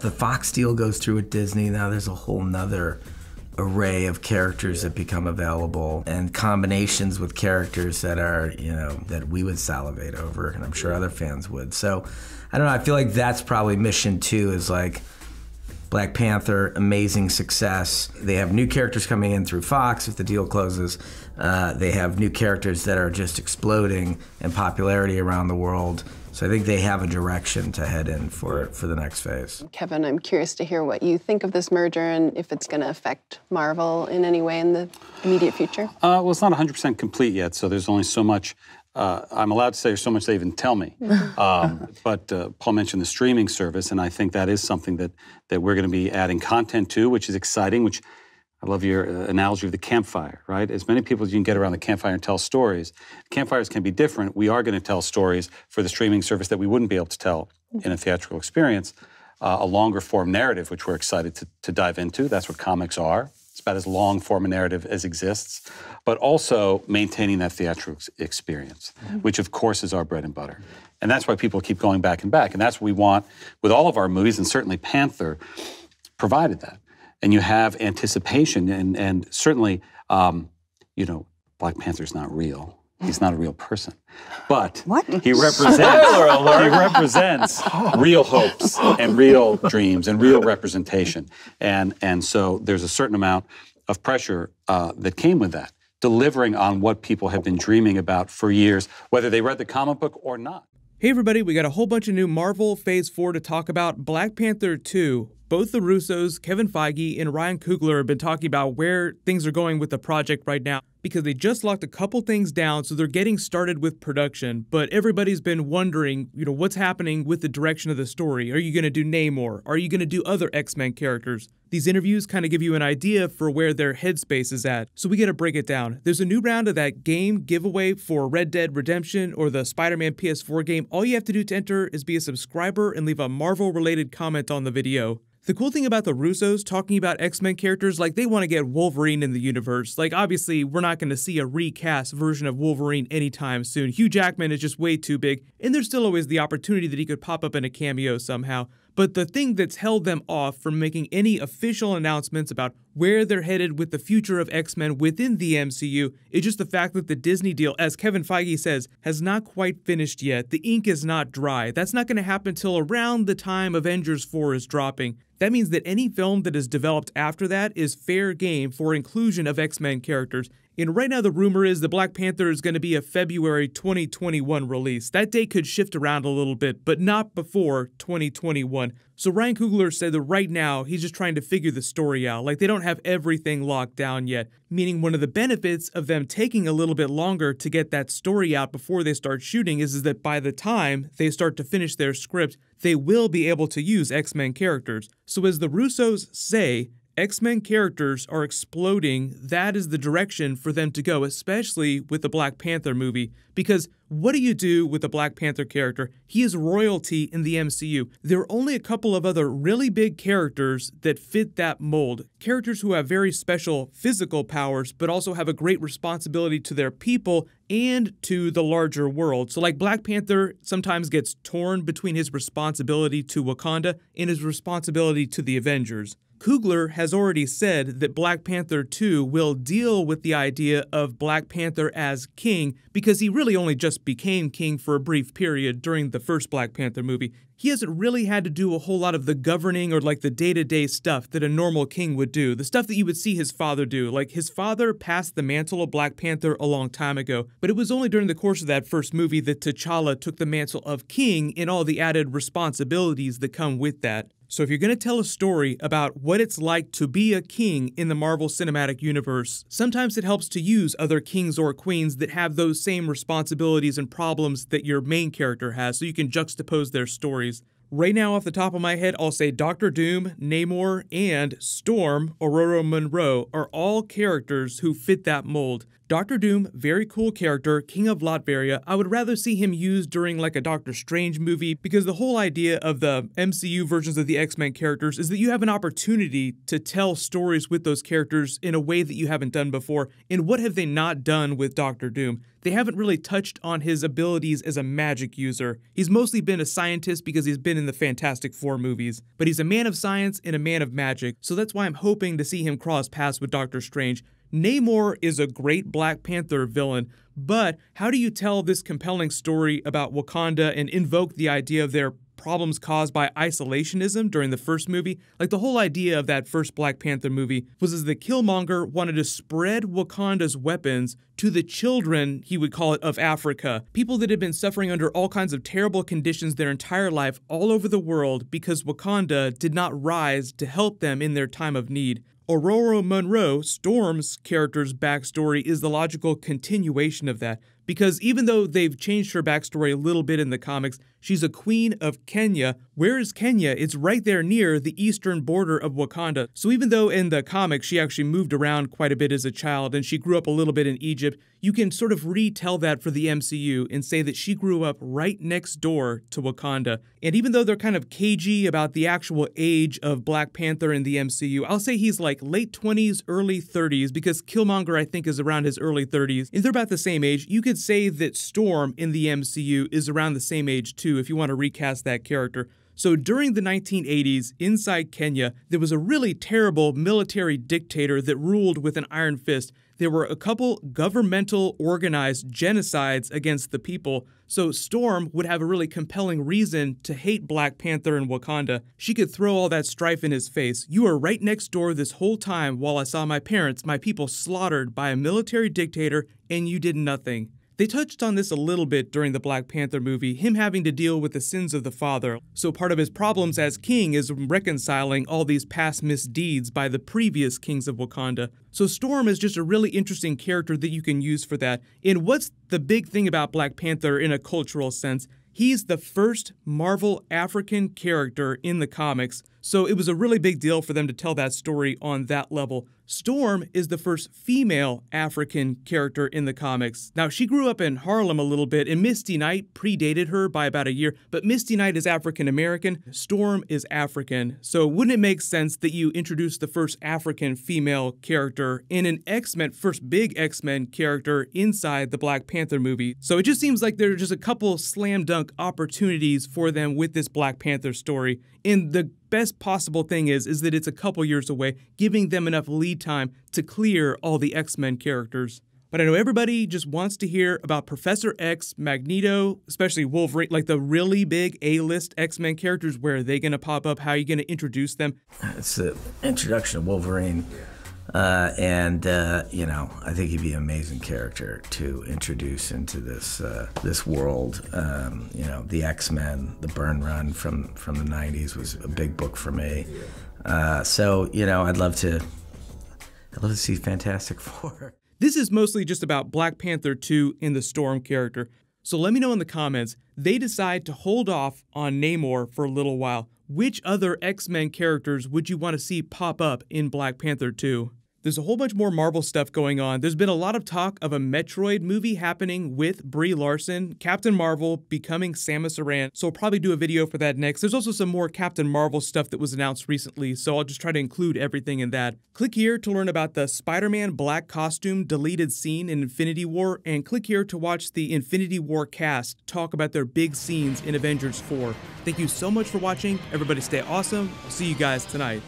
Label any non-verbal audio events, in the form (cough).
The Fox deal goes through with Disney. Now there's a whole nother array of characters that become available and combinations with characters that are, you know, that we would salivate over and I'm sure other fans would. So I don't know, I feel like that's probably mission two is like Black Panther, amazing success. They have new characters coming in through Fox if the deal closes. Uh, they have new characters that are just exploding in popularity around the world. So I think they have a direction to head in for for the next phase. Kevin, I'm curious to hear what you think of this merger and if it's going to affect Marvel in any way in the immediate future. Uh, well, it's not 100% complete yet, so there's only so much. Uh, I'm allowed to say there's so much they even tell me. (laughs) um, but uh, Paul mentioned the streaming service, and I think that is something that that we're going to be adding content to, which is exciting, which I love your uh, analogy of the campfire, right? As many people as you can get around the campfire and tell stories. Campfires can be different. We are going to tell stories for the streaming service that we wouldn't be able to tell mm-hmm. in a theatrical experience. Uh, a longer form narrative, which we're excited to, to dive into. That's what comics are. It's about as long form a narrative as exists, but also maintaining that theatrical experience, mm-hmm. which of course is our bread and butter. And that's why people keep going back and back. And that's what we want with all of our movies, and certainly Panther provided that and you have anticipation and and certainly um, you know Black Panther's not real. He's not a real person, but what? he represents he represents real hopes and real dreams and real representation, and and so there's a certain amount of pressure uh, that came with that, delivering on what people have been dreaming about for years, whether they read the comic book or not. Hey everybody, we got a whole bunch of new Marvel Phase Four to talk about. Black Panther Two both the Russos, Kevin Feige, and Ryan Coogler have been talking about where things are going with the project right now because they just locked a couple things down, so they're getting started with production. But everybody's been wondering, you know, what's happening with the direction of the story? Are you going to do Namor? Are you going to do other X Men characters? These interviews kind of give you an idea for where their headspace is at, so we got to break it down. There's a new round of that game giveaway for Red Dead Redemption or the Spider Man PS4 game. All you have to do to enter is be a subscriber and leave a Marvel related comment on the video. The cool thing about the Russos talking about X Men characters, like they want to get Wolverine in the universe. Like, obviously, we're not not going to see a recast version of Wolverine anytime soon. Hugh Jackman is just way too big, and there's still always the opportunity that he could pop up in a cameo somehow. But the thing that's held them off from making any official announcements about where they're headed with the future of X Men within the MCU. It's just the fact that the Disney deal, as Kevin Feige says, has not quite finished yet. The ink is not dry. That's not going to happen till around the time Avengers 4 is dropping. That means that any film that is developed after that is fair game for inclusion of X Men characters. And right now, the rumor is the Black Panther is going to be a February 2021 release. That date could shift around a little bit, but not before 2021. So Ryan Coogler said that right now he's just trying to figure the story out. Like they don't have everything locked down yet, meaning one of the benefits of them taking a little bit longer to get that story out before they start shooting is, is that by the time they start to finish their script, they will be able to use X-Men characters. So as the Russos say, X Men characters are exploding. That is the direction for them to go, especially with the Black Panther movie. Because what do you do with the Black Panther character? He is royalty in the MCU. There are only a couple of other really big characters that fit that mold. Characters who have very special physical powers, but also have a great responsibility to their people and to the larger world. So, like Black Panther sometimes gets torn between his responsibility to Wakanda and his responsibility to the Avengers. Kugler has already said that Black Panther 2 will deal with the idea of Black Panther as king because he really only just became king for a brief period during the first Black Panther movie. He hasn't really had to do a whole lot of the governing or like the day to day stuff that a normal king would do, the stuff that you would see his father do. Like his father passed the mantle of Black Panther a long time ago, but it was only during the course of that first movie that T'Challa took the mantle of king and all the added responsibilities that come with that. So if you're going to tell a story about what it's like to be a king in the Marvel Cinematic Universe, sometimes it helps to use other kings or queens that have those same responsibilities and problems that your main character has so you can juxtapose their stories. Right now, off the top of my head, I'll say Doctor Doom, Namor, and Storm, Aurora Monroe, are all characters who fit that mold. Doctor Doom, very cool character, King of Latveria. I would rather see him used during like a Doctor Strange movie because the whole idea of the MCU versions of the X-Men characters is that you have an opportunity to tell stories with those characters in a way that you haven't done before. And what have they not done with Doctor Doom? They haven't really touched on his abilities as a magic user. He's mostly been a scientist because he's been in the Fantastic Four movies, but he's a man of science and a man of magic, so that's why I'm hoping to see him cross paths with Doctor Strange. Namor is a great Black Panther villain, but how do you tell this compelling story about Wakanda and invoke the idea of their problems caused by isolationism during the first movie. Like the whole idea of that first Black Panther movie was as that Killmonger wanted to spread Wakanda's weapons to the children, he would call it, of Africa. People that had been suffering under all kinds of terrible conditions their entire life all over the world because Wakanda did not rise to help them in their time of need. Aurora Monroe, Storm's character's backstory, is the logical continuation of that. Because even though they've changed her backstory a little bit in the comics, she's a queen of Kenya. Where is Kenya? It's right there near the eastern border of Wakanda. So even though in the comics she actually moved around quite a bit as a child and she grew up a little bit in Egypt, you can sort of retell that for the MCU and say that she grew up right next door to Wakanda. And even though they're kind of cagey about the actual age of Black Panther in the MCU, I'll say he's like late 20s, early 30s, because Killmonger, I think, is around his early 30s, and they're about the same age. You could say that Storm in the MCU is around the same age too, if you want to recast that character. So during the 1980s, inside Kenya, there was a really terrible military dictator that ruled with an iron fist. There were a couple governmental organized genocides against the people, so Storm would have a really compelling reason to hate Black Panther and Wakanda. She could throw all that strife in his face. You were right next door this whole time while I saw my parents, my people slaughtered by a military dictator, and you did nothing. They touched on this a little bit during the Black Panther movie, him having to deal with the sins of the father. So part of his problems as king is reconciling all these past misdeeds by the previous kings of Wakanda. So Storm is just a really interesting character that you can use for that. And what's the big thing about Black Panther in a cultural sense? He's the first Marvel African character in the comics, so it was a really big deal for them to tell that story on that level. Storm is the first female African character in the comics. Now, she grew up in Harlem a little bit, and Misty Knight predated her by about a year, but Misty Knight is African American, Storm is African. So, wouldn't it make sense that you introduce the first African female character in an X Men, first big X Men character inside the Black Panther movie? So, it just seems like there are just a couple slam dunk opportunities for them with this Black Panther story. And the best possible thing is is that it's a couple years away, giving them enough lead time to clear all the X-Men characters. But I know everybody just wants to hear about Professor X, Magneto, especially Wolverine, like the really big A-list X-Men characters. Where are they going to pop up? How are you going to introduce them? It's the introduction of Wolverine. Uh, and uh, you know, I think he'd be an amazing character to introduce into this uh, this world. Um, you know, the X Men, the Burn Run from from the '90s was a big book for me. Uh, so you know, I'd love to, I'd love to see Fantastic (laughs) Four. This is mostly just about Black Panther 2 and the Storm character. So let me know in the comments. They decide to hold off on Namor for a little while. Which other X Men characters would you want to see pop up in Black Panther 2? There's a whole bunch more Marvel stuff going on. There's been a lot of talk of a Metroid movie happening with Brie Larson, Captain Marvel becoming Samus Aran, so I'll probably do a video for that next. There's also some more Captain Marvel stuff that was announced recently, so I'll just try to include everything in that. Click here to learn about the Spider-Man black costume deleted scene in Infinity War, and click here to watch the Infinity War cast talk about their big scenes in Avengers 4. Thank you so much for watching. Everybody stay awesome. I'll see you guys tonight.